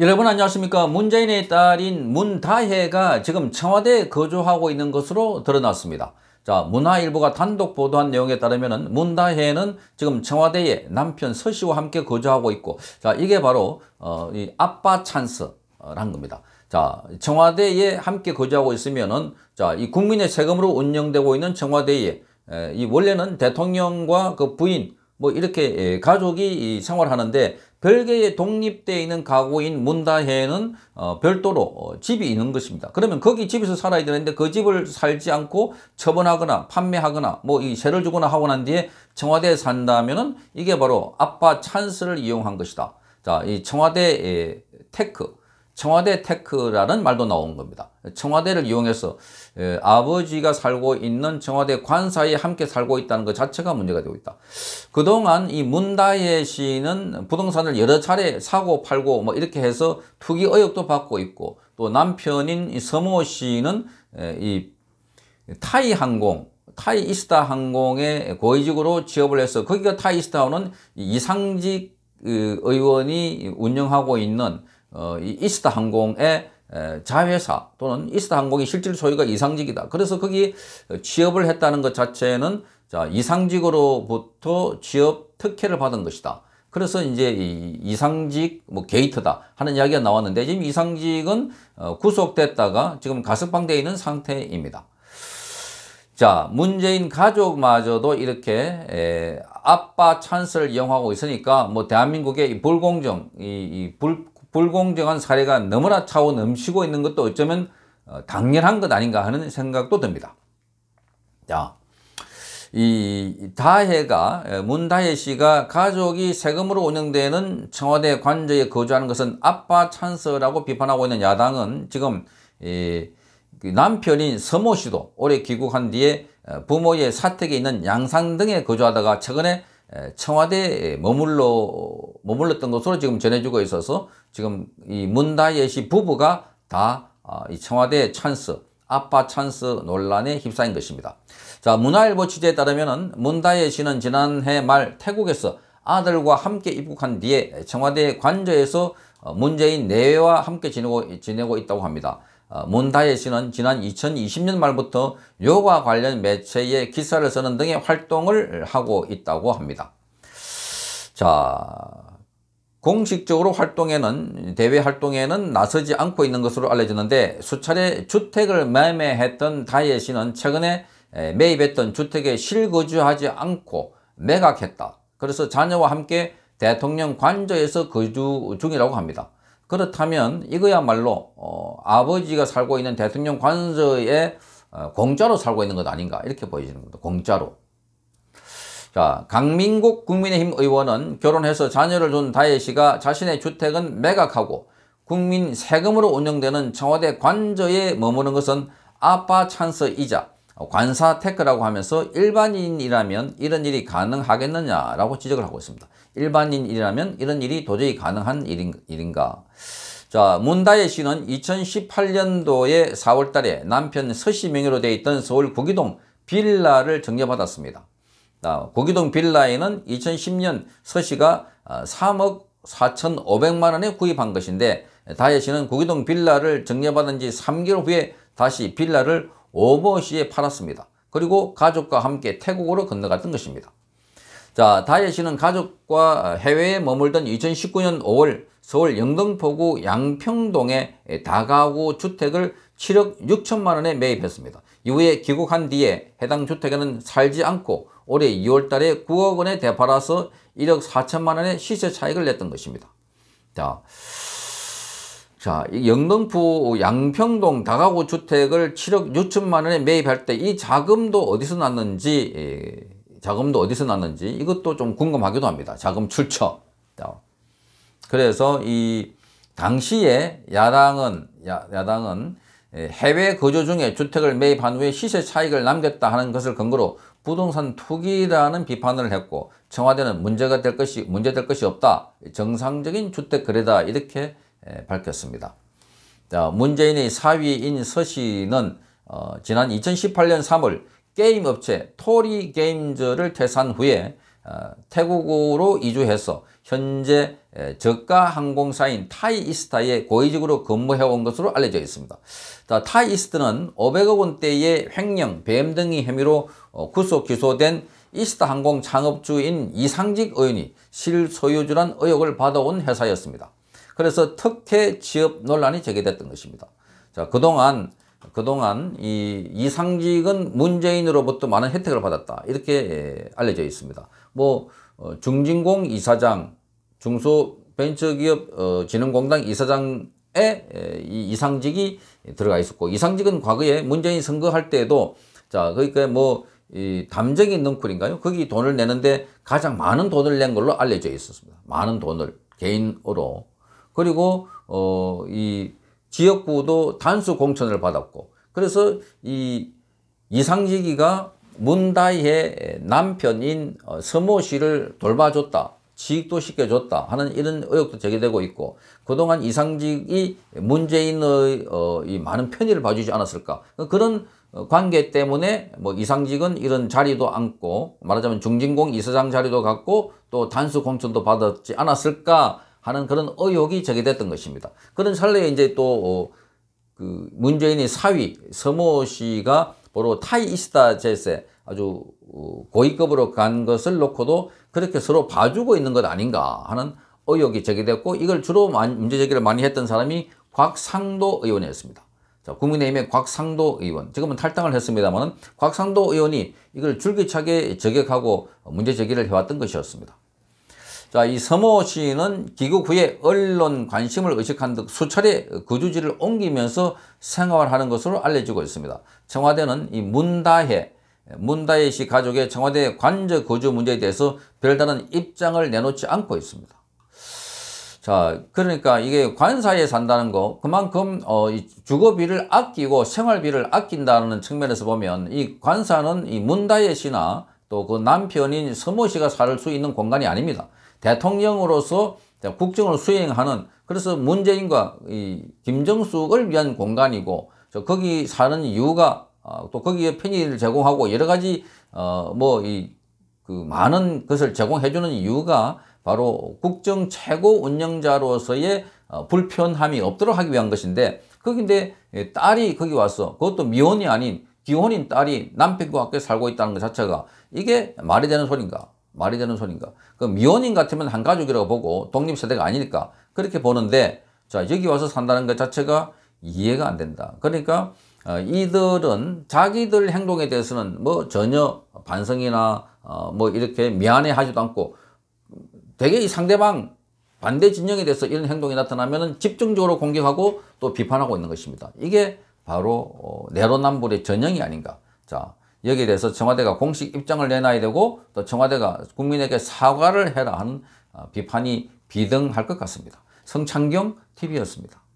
여러분 안녕하십니까 문재인의 딸인 문다혜가 지금 청와대에 거주하고 있는 것으로 드러났습니다 자 문화일보가 단독 보도한 내용에 따르면 문다혜는 지금 청와대에 남편 서씨와 함께 거주하고 있고 자 이게 바로 어, 이 아빠 찬스란 겁니다 자 청와대에 함께 거주하고 있으면은 자 이 국민의 세금으로 운영되고 있는 청와대에 에, 이 원래는 대통령과 그 부인 뭐 이렇게 가족이 생활하는데 별개의 독립되어 있는 가구인 문다해는 에 어, 별도로 어, 집이 있는 것입니다. 그러면 거기 집에서 살아야 되는데 그 집을 살지 않고 처분하거나 판매하거나 뭐 이 세를 주거나 하고 난 뒤에 청와대에 산다면은 이게 바로 아빠 찬스를 이용한 것이다. 자, 이 청와대의 테크 청와대 테크라는 말도 나온 겁니다. 청와대를 이용해서 아버지가 살고 있는 청와대 관사에 함께 살고 있다는 것 자체가 문제가 되고 있다. 그동안 이 문다예 씨는 부동산을 여러 차례 사고 팔고 뭐 이렇게 해서 투기 의혹도 받고 있고 또 남편인 서모 씨는 이 타이 항공 타이 이스타 항공에 고위직으로 취업을 해서 거기가 타이 이스타는 이상직 그, 의원이 운영하고 있는 어, 이 이스타 항공의 자회사 또는 이스타 항공이 실질 소유가 이상직이다. 그래서 거기 어, 취업을 했다는 것 자체는 자, 이상직으로부터 취업 특혜를 받은 것이다. 그래서 이제 이 이상직 뭐 게이트다 하는 이야기가 나왔는데 지금 이상직은 어, 구속됐다가 지금 가석방되어 있는 상태입니다. 자 문재인 가족마저도 이렇게 아빠 찬스를 이용하고 있으니까 뭐 대한민국의 불공정, 이, 이 불, 불공정한 사례가 너무나 차고 넘치고 있는 것도 어쩌면 어, 당연한 것 아닌가 하는 생각도 듭니다. 자, 이 다혜가 예, 문다혜 씨가 가족이 세금으로 운영되는 청와대 관저에 거주하는 것은 아빠 찬스라고 비판하고 있는 야당은 지금 이 그 남편인 서모 씨도 올해 귀국한 뒤에 어, 부모의 사택에 있는 양산 등에 거주하다가 최근에 청와대에 머물러 머물렀던 것으로 지금 전해주고 있어서 지금 이 문다예시 부부가 다이청와대 아, 찬스, 아빠 찬스 논란에 휩싸인 것입니다. 자, 문화일보 취재에 따르면 문다예시는 지난해 말 태국에서 아들과 함께 입국한 뒤에 청와대 관저에서 어, 문재인 내외와 함께 지내고, 지내고 있다고 합니다. 어, 문다예 씨는 지난 2020년 말부터 요가 관련 매체에 기사를 쓰는 등의 활동을 하고 있다고 합니다. 자, 공식적으로 활동에는 대외 활동에는 나서지 않고 있는 것으로 알려졌는데 수차례 주택을 매매했던 다이에 씨는 최근에 매입했던 주택에 실거주하지 않고 매각했다. 그래서 자녀와 함께 대통령 관저에서 거주 중이라고 합니다. 그렇다면 이거야말로 어, 아버지가 살고 있는 대통령 관저에 어, 공짜로 살고 있는 것 아닌가 이렇게 보이는 겁니다. 공짜로. 자, 강민국 국민의힘 의원은 결혼해서 자녀를 둔 다혜 씨가 자신의 주택은 매각하고 국민 세금으로 운영되는 청와대 관저에 머무는 것은 아빠 찬스이자 관사 테크라고 하면서 일반인이라면 이런 일이 가능하겠느냐라고 지적을 하고 있습니다. 일반인이라면 이런 일이 도저히 가능한 일인가. 자, 문다혜 씨는 2018년도에 4월 달에 남편 서씨 명의로 돼 있던 서울 구기동 빌라를 정려받았습니다. 아, 고기동 빌라에는 2010년 서씨가 3억 아, 4,500만 원에 구입한 것인데 다혜 씨는 고기동 빌라를 정려받은 지 3개월 후에 다시 빌라를 오버시에 팔았습니다. 그리고 가족과 함께 태국으로 건너갔던 것입니다. 자, 다혜 씨는 가족과 해외에 머물던 2019년 5월 서울 영등포구 양평동에 다가구 주택을 7억 6천만 원에 매입했습니다. 이후에 귀국한 뒤에 해당 주택에는 살지 않고 올해 2월 달에 9억 원에 되팔아서 1억 4천만 원의 시세 차익을 냈던 것입니다. 자, 자, 영등포 양평동 다가구 주택을 7억 6천만 원에 매입할 때 이 자금도 어디서 났는지 예, 자금도 어디서 났는지 이것도 좀 궁금하기도 합니다. 자금 출처. 그래서 이 당시에 야당은 야, 야당은 예, 해외 거주 중에 주택을 매입한 후에 시세 차익을 남겼다 하는 것을 근거로 부동산 투기라는 비판을 했고 청와대는 문제가 될 것이 문제될 것이 없다 정상적인 주택 거래다 이렇게 예, 밝혔습니다. 자, 문재인의 사위인 서 씨는 어, 지난 2018년 3월 게임업체 토리게임즈를 퇴산 후에 어, 태국으로 이주해서 현재 저가 항공사인 타이이스타에 고위직으로 근무해온 것으로 알려져 있습니다. 타이이스트는 500억 원대의 횡령, 배임 등의 혐의로 어, 구속 기소된 이스타 항공 창업주인 이상직 의원이 실소유주란 의혹을 받아온 회사였습니다. 그래서 특혜 취업 논란이 제기됐던 것입니다. 자, 그동안 그동안 이 이상직은 문재인으로부터 많은 혜택을 받았다 이렇게 알려져 있습니다. 뭐 어, 중진공 이사장, 중소벤처기업진흥공단 어, 이사장에이 이상직이 들어가 있었고 이상직은 과거에 문재인 선거할 때에도 자 그러니까 뭐이 담정이 있는 쿨인가요? 거기 돈을 내는데 가장 많은 돈을 낸 걸로 알려져 있었습니다. 많은 돈을 개인으로 그리고 어이 지역구도 단수 공천을 받았고 그래서 이 이상지기가 문다희의 남편인 어, 서모 씨를 돌봐줬다. 지익도 시켜줬다 하는 이런 의혹도 제기되고 있고 그동안 이상직이 문재인의 어, 이 많은 편의를 봐주지 않았을까 그런 어, 관계 때문에 뭐 이상직은 이런 자리도 안고 말하자면 중진공 이사장 자리도 갖고 또 단수 공천도 받았지 않았을까 하는 그런 의혹이 제기됐던 것입니다. 그런 설레에 이제 또 어, 그 문재인의 사위 서모 씨가 바로 타이이스타 제세 아주 어, 고위급으로 간 것을 놓고도 그렇게 서로 봐주고 있는 것 아닌가 하는 의혹이 제기됐고 이걸 주로 문제 제기를 많이 했던 사람이 곽상도 의원이었습니다. 자, 국민의힘의 곽상도 의원, 지금은 탈당을 했습니다만 곽상도 의원이 이걸 줄기차게 저격하고 문제 제기를 해왔던 것이었습니다. 자, 이 서모 씨는 귀국 후에 언론 관심을 의식한 듯 수차례 거주지를 옮기면서 생활하는 것으로 알려지고 있습니다. 청와대는 이 문다혜, 문다혜 씨 가족의 청와대 관저 거주 문제에 대해서 별다른 입장을 내놓지 않고 있습니다. 자, 그러니까 이게 관사에 산다는 거, 그만큼 어, 주거비를 아끼고 생활비를 아낀다는 측면에서 보면 이 관사는 이 문다혜 씨나 또 그 남편인 서모 씨가 살 수 있는 공간이 아닙니다. 대통령으로서 국정을 수행하는 그래서 문재인과 이 김정숙을 위한 공간이고 저 거기 사는 이유가 아, 또 거기에 편의를 제공하고 여러 가지 어, 뭐 이 그 많은 것을 제공해주는 이유가 바로 국정 최고 운영자로서의 어, 불편함이 없도록 하기 위한 것인데 거기인데 딸이 거기 와서 그것도 미혼이 아닌 기혼인 딸이 남편과 함께 살고 있다는 것 자체가 이게 말이 되는 소린가 말이 되는 소린가? 그 미혼인 같으면 한 가족이라고 보고 독립세대가 아니까 그렇게 보는데 자 여기 와서 산다는 것 자체가 이해가 안 된다. 그러니까 어, 이들은 자기들 행동에 대해서는 뭐 전혀 반성이나 어, 뭐 이렇게 미안해하지도 않고 되게 이 상대방 반대 진영에 대해서 이런 행동이 나타나면 집중적으로 공격하고 또 비판하고 있는 것입니다. 이게 바로 어, 내로남불의 전형이 아닌가. 자, 여기에 대해서 청와대가 공식 입장을 내놔야 되고 또 청와대가 국민에게 사과를 해라 하는 어, 비판이 비등할 것 같습니다. 성창경 TV였습니다.